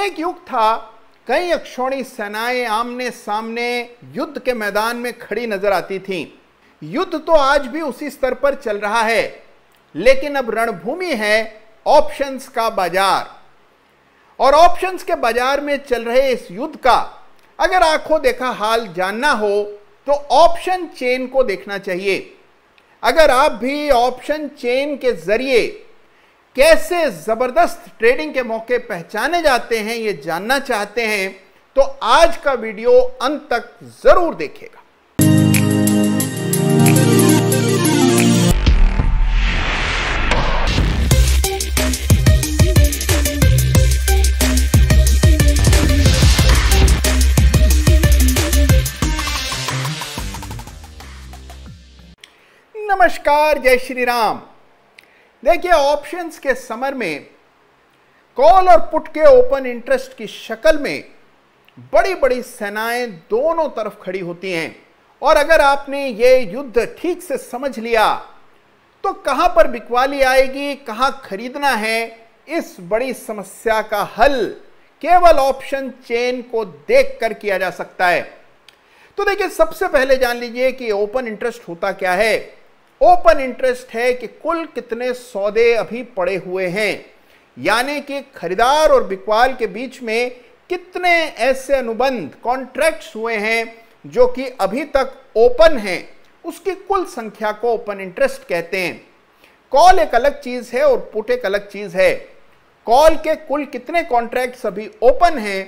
एक युग था कई अक्षौणी सेनाएं आमने सामने युद्ध के मैदान में खड़ी नजर आती थीं। युद्ध तो आज भी उसी स्तर पर चल रहा है लेकिन अब रणभूमि है ऑप्शंस का बाजार और ऑप्शंस के बाजार में चल रहे इस युद्ध का अगर आंखों देखा हाल जानना हो तो ऑप्शन चेन को देखना चाहिए अगर आप भी ऑप्शन चेन के जरिए कैसे ज़बरदस्त ट्रेडिंग के मौके पहचाने जाते हैं ये जानना चाहते हैं तो आज का वीडियो अंत तक ज़रूर देखेगा नमस्कार जय श्री राम देखिए ऑप्शंस के समर में कॉल और पुट के ओपन इंटरेस्ट की शक्ल में बड़ी बड़ी सेनाएं दोनों तरफ खड़ी होती हैं और अगर आपने ये युद्ध ठीक से समझ लिया तो कहां पर बिकवाली आएगी कहां खरीदना है इस बड़ी समस्या का हल केवल ऑप्शन चेन को देख कर किया जा सकता है तो देखिए सबसे पहले जान लीजिए कि ओपन इंटरेस्ट होता क्या है ओपन इंटरेस्ट है कि कुल कितने सौदे अभी पड़े हुए हैं यानी कि खरीदार और बिकवाल के बीच में कितने ऐसे अनुबंध कॉन्ट्रैक्ट्स हुए हैं जो कि अभी तक ओपन हैं उसकी कुल संख्या को ओपन इंटरेस्ट कहते हैं कॉल एक अलग चीज है और पुट एक अलग चीज है कॉल के कुल कितने कॉन्ट्रैक्ट अभी ओपन हैं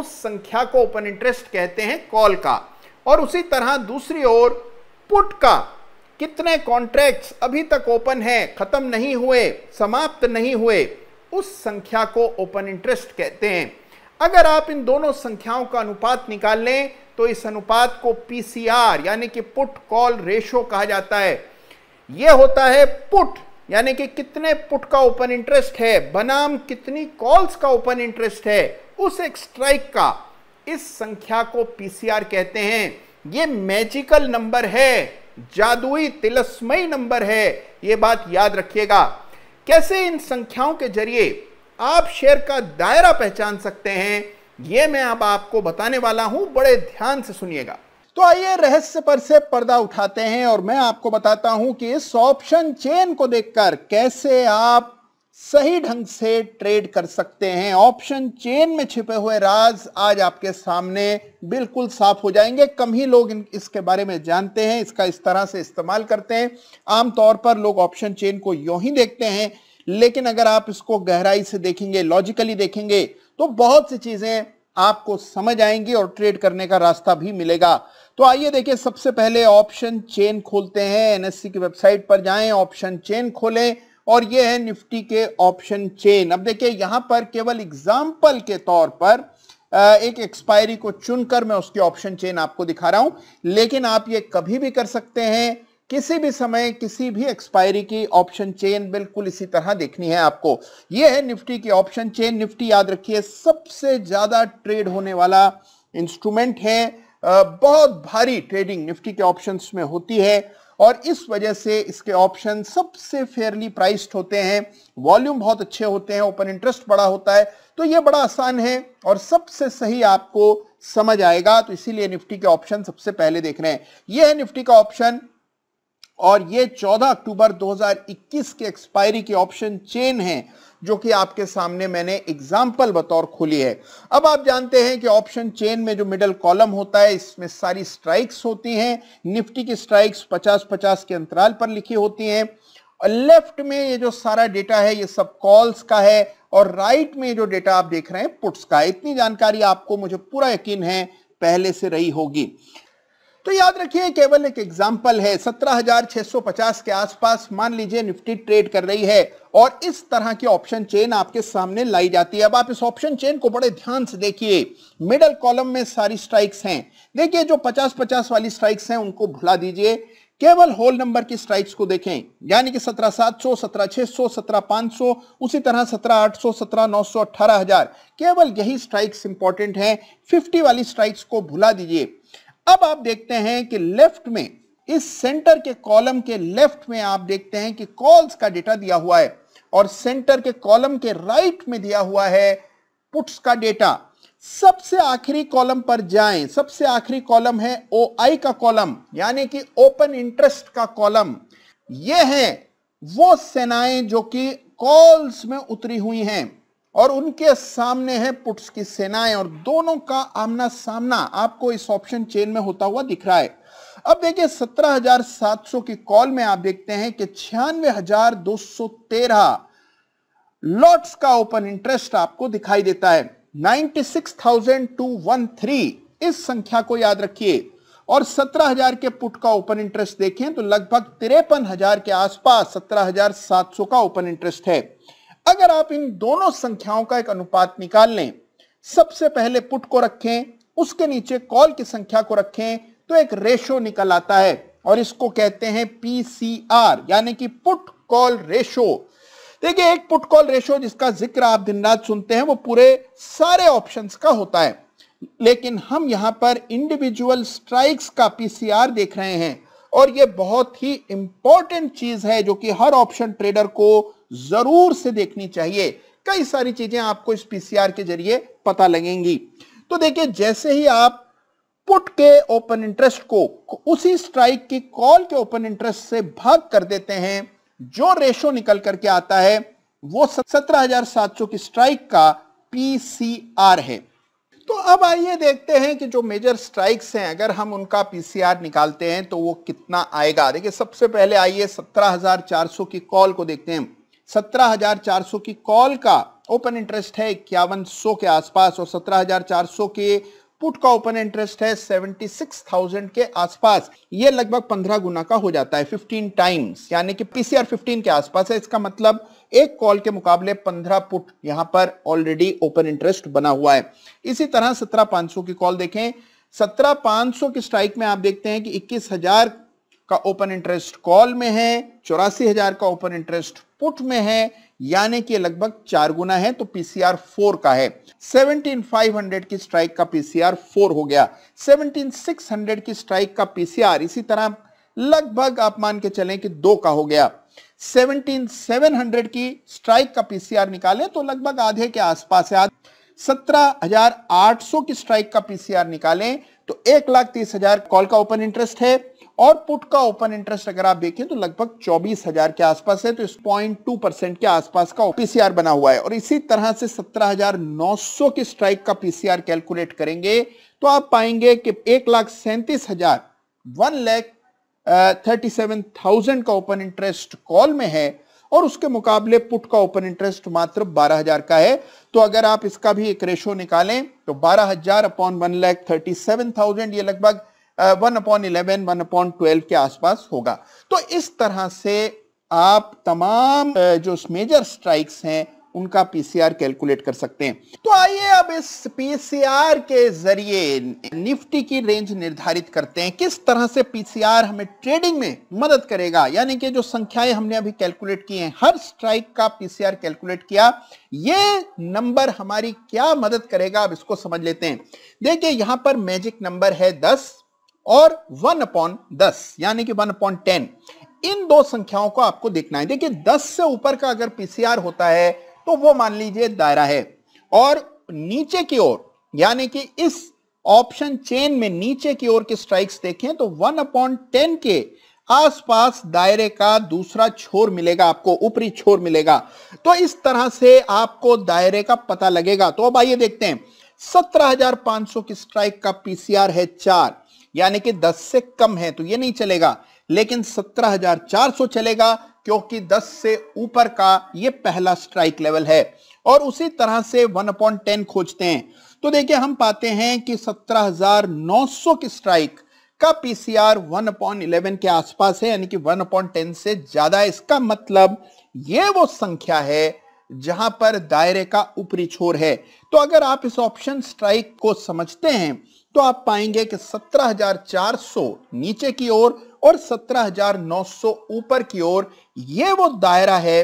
उस संख्या को ओपन इंटरेस्ट कहते हैं कॉल का और उसी तरह दूसरी ओर पुट का कितने कॉन्ट्रैक्ट्स अभी तक ओपन है खत्म नहीं हुए समाप्त नहीं हुए उस संख्या को ओपन इंटरेस्ट कहते हैं अगर आप इन दोनों संख्याओं का अनुपात निकाल लें तो इस अनुपात को पीसीआर यानी कि पुट कॉल रेशो कहा जाता है यह होता है पुट यानी कि कितने पुट का ओपन इंटरेस्ट है बनाम कितनी कॉल्स का ओपन इंटरेस्ट है उस एक स्ट्राइक का इस संख्या को पीसीआर कहते हैं यह मैजिकल नंबर है जादुई तिलस्मय नंबर है ये बात याद रखिएगा कैसे इन संख्याओं के जरिए आप शेयर का दायरा पहचान सकते हैं यह मैं अब आपको बताने वाला हूं बड़े ध्यान से सुनिएगा तो आइए रहस्य पर से पर्दा उठाते हैं और मैं आपको बताता हूं कि इस ऑप्शन चेन को देखकर कैसे आप सही ढंग से ट्रेड कर सकते हैं ऑप्शन चेन में छिपे हुए राज आज आपके सामने बिल्कुल साफ हो जाएंगे कम ही लोग इसके बारे में जानते हैं इसका इस तरह से इस्तेमाल करते हैं आमतौर पर लोग ऑप्शन चेन को यू ही देखते हैं लेकिन अगर आप इसको गहराई से देखेंगे लॉजिकली देखेंगे तो बहुत सी चीजें आपको समझ आएंगी और ट्रेड करने का रास्ता भी मिलेगा तो आइए देखिए सबसे पहले ऑप्शन चेन खोलते हैं एनएससी की वेबसाइट पर जाएं ऑप्शन चेन खोलें और ये है निफ्टी के ऑप्शन चेन अब देखिए यहां पर केवल एग्जाम्पल के तौर पर एक एक्सपायरी को चुनकर मैं उसकी ऑप्शन चेन आपको दिखा रहा हूं लेकिन आप ये कभी भी कर सकते हैं किसी भी समय किसी भी एक्सपायरी की ऑप्शन चेन बिल्कुल इसी तरह देखनी है आपको यह है निफ्टी की ऑप्शन चेन निफ्टी याद रखिए सबसे ज्यादा ट्रेड होने वाला इंस्ट्रूमेंट है बहुत भारी ट्रेडिंग निफ्टी के ऑप्शंस में होती है और इस वजह से इसके ऑप्शन सबसे फेयरली प्राइस्ड होते हैं वॉल्यूम बहुत अच्छे होते हैं ओपन इंटरेस्ट बड़ा होता है तो ये बड़ा आसान है और सबसे सही आपको समझ आएगा तो इसीलिए निफ्टी के ऑप्शन सबसे पहले देख रहे हैं ये है निफ्टी का ऑप्शन और ये 14 अक्टूबर 2021 के एक्सपायरी के ऑप्शन चेन है जो कि आपके सामने मैंने एग्जाम्पल बतौर खोली है अब आप जानते हैं कि ऑप्शन चेन में जो मिडल कॉलम होता है इसमें सारी स्ट्राइक्स होती हैं निफ्टी की स्ट्राइक्स 50-50 के अंतराल पर लिखी होती हैं और लेफ्ट में ये जो सारा डेटा है ये सब कॉल्स का है और राइट में जो डेटा आप देख रहे हैं पुट्स का इतनी जानकारी आपको मुझे पूरा यकीन है पहले से रही होगी तो याद रखिए केवल एक एग्जाम्पल है 17,650 के आसपास मान लीजिए निफ्टी ट्रेड कर रही है और इस तरह की ऑप्शन चेन आपके सामने लाई जाती है अब आप इस ऑप्शन चेन को बड़े ध्यान से देखिए मिडल कॉलम में सारी स्ट्राइक्स हैं देखिए जो 50-50 वाली स्ट्राइक्स हैं उनको भुला दीजिए केवल होल नंबर की स्ट्राइक्स को देखें यानी कि सत्रह सात सौ सत्रह छह सौ सत्रह पांच सौ उसी तरह सत्रह आठ सौ सत्रह नौ सौ अठारह हजार केवल यही स्ट्राइक्स इंपॉर्टेंट हैं 50 वाली स्ट्राइक्स को भुला दीजिए अब आप देखते हैं कि लेफ्ट में इस सेंटर के कॉलम के लेफ्ट में आप देखते हैं कि कॉल्स का डेटा दिया हुआ है और सेंटर के कॉलम के राइट में दिया हुआ है पुट्स का डेटा सबसे आखिरी कॉलम पर जाएं सबसे आखिरी कॉलम है ओ आई का कॉलम यानी कि ओपन इंटरेस्ट का कॉलम ये है वो सेनाएं जो कि कॉल्स में उतरी हुई हैं और उनके सामने है पुट्स की सेनाएं और दोनों का आमना सामना आपको इस ऑप्शन चेन में होता हुआ दिख रहा है अब देखिए 17,700 की कॉल में आप देखते हैं कि छियानवे लॉट्स का ओपन इंटरेस्ट आपको दिखाई देता है 96,213 इस संख्या को याद रखिए और 17,000 के पुट का ओपन इंटरेस्ट देखें तो लगभग तिरपन हजार के आसपास सौ का ओपन इंटरेस्ट है अगर आप इन दोनों संख्याओं का एक अनुपात निकाल लें सबसे पहले पुट को रखें उसके नीचे कॉल की संख्या को रखें तो एक रेशो निकल आता है और इसको कहते हैं पीसीआर यानी कि पुट कॉल रेशो देखिए एक पुट कॉल रेशो जिसका जिक्र आप दिन रात सुनते हैं वो पूरे सारे ऑप्शंस का होता है लेकिन हम यहां पर इंडिविजुअल स्ट्राइक्स का पीसीआर देख रहे हैं और ये बहुत ही इंपॉर्टेंट चीज है जो कि हर ऑप्शन ट्रेडर को जरूर से देखनी चाहिए कई सारी चीजें आपको इस पीसीआर के जरिए पता लगेंगी तो देखिए जैसे ही आप पुट के ओपन इंटरेस्ट को उसी स्ट्राइक की कॉल के ओपन इंटरेस्ट से भाग कर देते हैं जो रेशो निकल करके आता है वो सत्रह हजार सात सौ की स्ट्राइक का पीसीआर है तो अब आइए देखते हैं कि जो मेजर स्ट्राइक्स हैं अगर हम उनका पीसीआर निकालते हैं तो वो कितना आएगा देखिए सबसे पहले आइए सत्रह हजार चार सौ की कॉल को देखते हैं 17,400 की कॉल का ओपन इंटरेस्ट है इक्यावन के आसपास और 17,400 के पुट का ओपन इंटरेस्ट है 76,000 के आसपास ये लगभग 15 गुना का हो जाता है 15 टाइम्स यानी कि पीसीआर 15 के आसपास है इसका मतलब एक कॉल के मुकाबले 15 पुट यहां पर ऑलरेडी ओपन इंटरेस्ट बना हुआ है इसी तरह 17,500 की कॉल देखें 17,500 की स्ट्राइक में आप देखते हैं कि 21,000 का ओपन इंटरेस्ट कॉल में है चौरासी हजार का ओपन इंटरेस्ट पुट में है यानी कि लगभग चार गुना है तो पीसीआर फोर का है 17500 की स्ट्राइक का पीसीआर फोर हो गया 17600 की स्ट्राइक का पीसीआर इसी तरह लगभग आप मान के चले कि दो का हो गया 17700 की स्ट्राइक का पीसीआर निकाले तो लगभग आधे के आसपास है सत्रह हजार आठ सौ की स्ट्राइक का पीसीआर निकालें तो एक लाख तीस हजार कॉल का ओपन इंटरेस्ट है और पुट का ओपन इंटरेस्ट अगर आप देखें तो लगभग चौबीस हजार के आसपास है तो इस पॉइंट टू परसेंट के आसपास का पीसीआर बना हुआ है और इसी तरह से सत्रह हजार नौ सौ की स्ट्राइक का पीसीआर कैलकुलेट करेंगे तो आप पाएंगे कि एक लाख सैंतीस हजार one lakh thirty seven thousand का ओपन इंटरेस्ट कॉल में है और उसके मुकाबले पुट का ओपन इंटरेस्ट मात्र 12,000 का है तो अगर आप इसका भी एक रेशो निकालें तो 12,000 upon one lakh thirty seven thousand ये लगभग one upon eleven one upon twelve के आसपास होगा तो इस तरह से आप तमाम जो मेजर स्ट्राइक्स हैं उनका पीसीआर कैलकुलेट कर सकते हैं तो आइए अब इस पीसीआर के जरिए निफ्टी की रेंज निर्धारित करते हैं किस तरह से पीसीआर हमें ट्रेडिंग में मदद करेगा यानी कि जो संख्याएं हमने अभी कैलकुलेट की हैं हर स्ट्राइक का पीसीआर कैलकुलेट किया ये नंबर हमारी क्या मदद करेगा अब इसको समझ लेते हैं देखिए यहां पर मैजिक नंबर है दस और वन अपॉन दस यानी कि वन अपॉन टेन इन दो संख्याओं को आपको देखना है देखिए दस से ऊपर का अगर पीसीआर होता है तो वो मान लीजिए दायरा है और नीचे की ओर यानी कि इस ऑप्शन चेन में नीचे की ओर के स्ट्राइक्स देखें तो वन अपॉन टेन के आसपास दायरे का दूसरा छोर मिलेगा आपको ऊपरी छोर मिलेगा तो इस तरह से आपको दायरे का पता लगेगा तो अब आइए देखते हैं सौ की स्ट्राइक का पीसीआर है चार यानी कि 10 से कम है तो ये नहीं चलेगा लेकिन 17,400 चलेगा क्योंकि 10 से ऊपर का ये पहला स्ट्राइक लेवल है और उसी तरह से वन पॉइंट टेन खोजते हैं तो देखिए हम पाते हैं कि 17,900 की स्ट्राइक का पीसीआर वन पॉइंट इलेवन के आसपास है यानी कि वन पॉइंट टेन से ज्यादा इसका मतलब ये वो संख्या है जहां पर दायरे का ऊपरी छोर है तो अगर आप इस ऑप्शन स्ट्राइक को समझते हैं तो आप पाएंगे कि 17,400 नीचे की ओर और 17,900 ऊपर की ओर ये वो दायरा है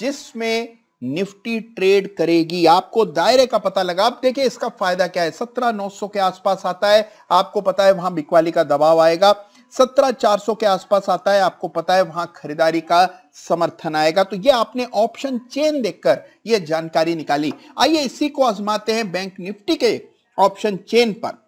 जिसमें निफ्टी ट्रेड करेगी आपको दायरे का पता लगा आप देखिए इसका फायदा क्या है सत्रह नौ सौ के आसपास आता है आपको पता है वहां बिकवाली का दबाव आएगा सत्रह चार सौ के आसपास आता है आपको पता है वहां खरीदारी का समर्थन आएगा तो ये आपने ऑप्शन चेन देखकर ये जानकारी निकाली आइए इसी को आजमाते हैं बैंक निफ्टी के ऑप्शन चेन पर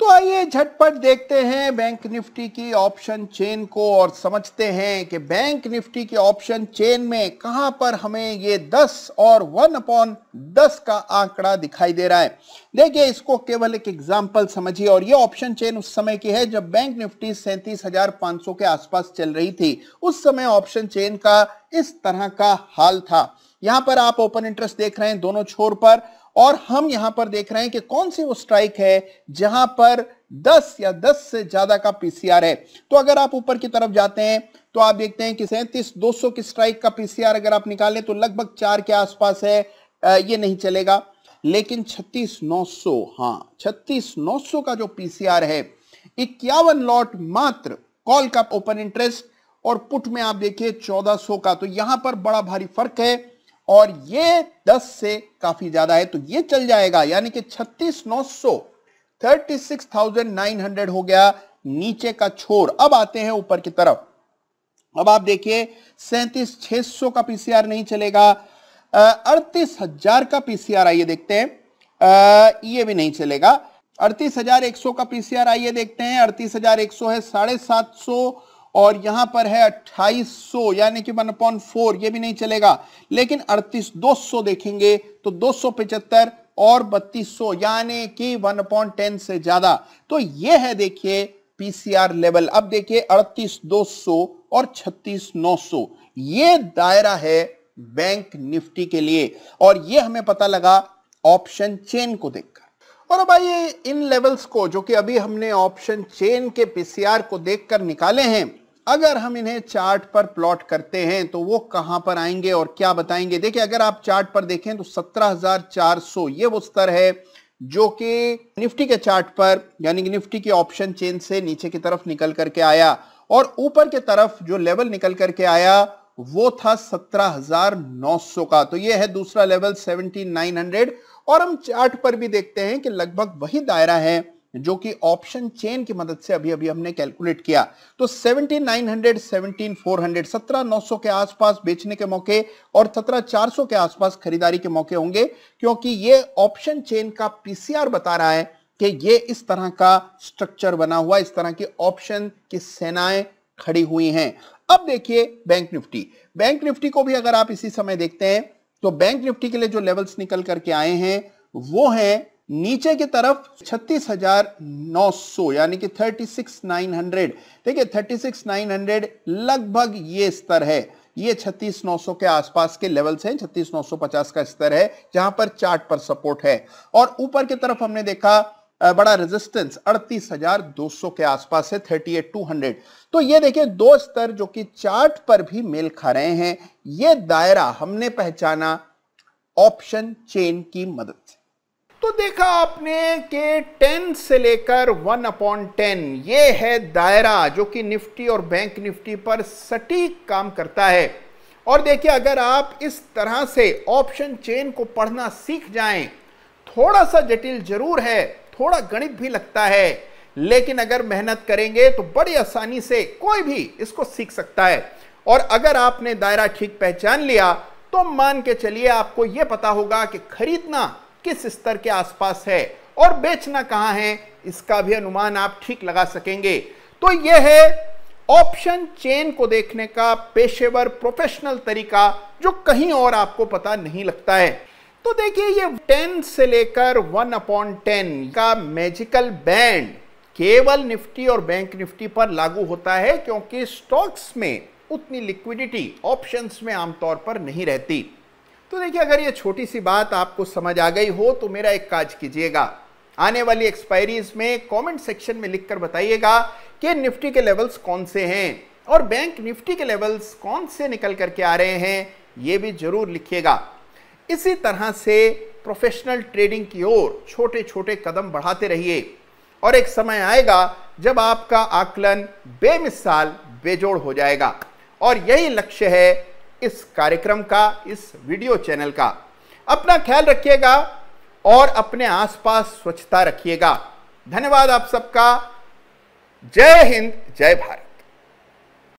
तो आइए झटपट देखते हैं बैंक निफ्टी की ऑप्शन चेन को और समझते हैं कि बैंक निफ्टी की ऑप्शन चेन में कहां पर हमें ये 10 और 1 अपॉन 10 का आंकड़ा दिखाई दे रहा है देखिए इसको केवल एक एग्जांपल समझिए और ये ऑप्शन चेन उस समय की है जब बैंक निफ्टी सैंतीस के आसपास चल रही थी उस समय ऑप्शन चेन का इस तरह का हाल था यहां पर आप ओपन इंटरेस्ट देख रहे हैं दोनों छोर पर और हम यहां पर देख रहे हैं कि कौन सी वो स्ट्राइक है जहां पर 10 या 10 से ज्यादा का पीसीआर है तो अगर आप ऊपर की तरफ जाते हैं तो आप देखते हैं कि सैंतीस दो की स्ट्राइक का पीसीआर अगर आप निकालें तो लगभग चार के आसपास है ये नहीं चलेगा लेकिन छत्तीस नौ सौ हाँ छत्तीस नौ सौ का जो पीसीआर है इक्यावन लॉट मात्र कॉल का ओपन इंटरेस्ट और पुट में आप देखिए 1400 का तो यहां पर बड़ा भारी फर्क है और ये 10 से काफी ज्यादा है तो ये चल जाएगा यानी कि छत्तीस नौ सौ thirty six thousand nine hundred हो गया नीचे का छोर अब आते हैं ऊपर की तरफ अब आप देखिए सैंतीस छह सौ का पीसीआर नहीं चलेगा अड़तीस हजार का पीसीआर आइए देखते हैं आ, ये भी नहीं चलेगा अड़तीस हजार एक सौ का पीसीआर आइए देखते हैं अड़तीस हजार एक सौ है साढ़े सात सौ और यहां पर है 2800 यानी कि वन अपॉन फोर यह भी नहीं चलेगा लेकिन अड़तीस दो सौ देखेंगे तो दो सौ पिचहत्तर और 3200 यानी कि वन अपॉन टेन से ज्यादा तो ये है देखिए पीसीआर लेवल अब देखिए अड़तीस दो सो और छत्तीस नौ सो ये दायरा है बैंक निफ्टी के लिए और यह हमें पता लगा ऑप्शन चेन को देखकर और अब आइए इन लेवल्स को जो कि अभी हमने ऑप्शन चेन के पीसीआर को देखकर निकाले हैं अगर हम इन्हें चार्ट पर प्लॉट करते हैं तो वो कहां पर आएंगे और क्या बताएंगे देखिए अगर आप चार्ट पर देखें तो 17,400 ये वो स्तर है जो कि निफ्टी के चार्ट पर यानी कि निफ्टी के ऑप्शन चेन से नीचे की तरफ निकल करके आया और ऊपर के तरफ जो लेवल निकल करके आया वो था 17,900 का तो ये है दूसरा लेवल 17,900 और हम चार्ट पर भी देखते हैं कि लगभग वही दायरा है जो कि ऑप्शन चेन की मदद से अभी अभी हमने कैलकुलेट किया तो 17,900, 17,400, 17,900 के आसपास बेचने के मौके और 17,400 के आसपास खरीदारी के मौके होंगे क्योंकि ये ऑप्शन चेन का पीसीआर बता रहा है कि ये इस तरह का स्ट्रक्चर बना हुआ इस तरह की ऑप्शन की सेनाएं खड़ी हुई हैं अब देखिए बैंक निफ्टी बैंक निफ्टी को भी अगर आप इसी समय देखते हैं तो बैंक निफ्टी के लिए जो लेवल्स निकल करके आए हैं वो है नीचे की तरफ 36,900 यानी कि 36,900 ठीक है 36,900 लगभग ये स्तर है ये 36,900 के आसपास के लेवल्स हैं 36,950 का स्तर है जहां पर चार्ट पर सपोर्ट है और ऊपर की तरफ हमने देखा बड़ा रेजिस्टेंस 38,200 के आसपास है 38,200 तो ये देखिए दो स्तर जो कि चार्ट पर भी मेल खा रहे हैं ये दायरा हमने पहचाना ऑप्शन चेन की मदद से तो देखा आपने के 10 से लेकर 1 अपॉन टेन ये है दायरा जो कि निफ्टी और बैंक निफ्टी पर सटीक काम करता है और देखिए अगर आप इस तरह से ऑप्शन चेन को पढ़ना सीख जाएं थोड़ा सा जटिल जरूर है थोड़ा गणित भी लगता है लेकिन अगर मेहनत करेंगे तो बड़ी आसानी से कोई भी इसको सीख सकता है और अगर आपने दायरा ठीक पहचान लिया तो मान के चलिए आपको यह पता होगा कि खरीदना किस स्तर के आसपास है और बेचना कहां है इसका भी अनुमान आप ठीक लगा सकेंगे तो यह है ऑप्शन चेन को देखने का पेशेवर प्रोफेशनल तरीका जो कहीं और आपको पता नहीं लगता है तो देखिए ये 10 से लेकर 1 अपॉन टेन का मैजिकल बैंड केवल निफ्टी और बैंक निफ्टी पर लागू होता है क्योंकि स्टॉक्स में उतनी लिक्विडिटी ऑप्शंस में आमतौर पर नहीं रहती तो देखिए अगर ये छोटी सी बात आपको समझ आ गई हो तो मेरा एक काज कीजिएगा आने वाली एक्सपायरीज में कमेंट सेक्शन में लिखकर बताइएगा कि निफ्टी के लेवल्स कौन से हैं और बैंक निफ्टी के लेवल्स कौन से निकल करके आ रहे हैं ये भी जरूर लिखिएगा इसी तरह से प्रोफेशनल ट्रेडिंग की ओर छोटे छोटे कदम बढ़ाते रहिए और एक समय आएगा जब आपका आकलन बेमिसाल बेजोड़ हो जाएगा और यही लक्ष्य है इस कार्यक्रम का इस वीडियो चैनल का अपना ख्याल रखिएगा और अपने आसपास स्वच्छता रखिएगा धन्यवाद आप सबका जय हिंद जय भारत